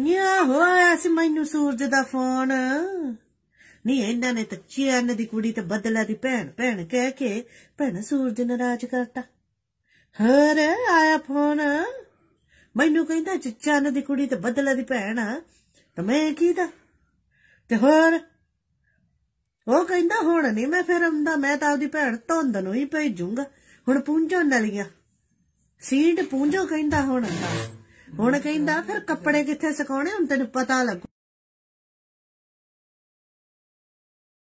ਨਿਆ ਹੋਇਆ ਸੀ ਮੈਨੂੰ ਸੂਰਜ ਦਾ ਫੋਨ ਨਹੀਂ ਇਹਨਾਂ ਨੇ ਤਾਂ ਚਿਆਨ ਦੀ ਕੁੜੀ ਤੇ ਬਦਲਾ ਦੀ ਭੈਣ ਭੈਣ ਕਹਿ ਕੇ ਭੈਣ ਸੂਰਜ ਨਾਰਾਜ਼ ਕਰਤਾ ਹਰ ਆਇਆ ਫੋਨ ਮੈਨੂੰ ਕਹਿੰਦਾ ਚਿਆਨ ਦੀ ਕੁੜੀ ਤੇ ਬਦਲਾ ਦੀ ਭੈਣ ਤਾਂ ਮੈਂ ਕੀਦਾ ਤੇ ਹੋਰ ਉਹ ਕਹਿੰਦਾ ਹੁਣ ਨਹੀਂ ਮੈਂ ਫਿਰ ਆਉਂਦਾ ਮੈਂ ਤਾਂ ਆਪਦੀ ਭੈਣ ਧੁੰਦ ਨੂੰ ਹੀ ਭੇਜੂੰਗਾ ਹੁਣ ਪੂੰਝਣ ਵਾਲੀਆਂ ਸੀਟ ਪੂੰਝੋ ਕਹਿੰਦਾ ਹੁਣ ਹੁਣ ਕਹਿੰਦਾ ਫਿਰ ਕੱਪੜੇ ਕਿੱਥੇ ਸਿਖਾਉਣੇ ਹੁਣ ਤੈਨੂੰ ਪਤਾ ਲੱਗੂ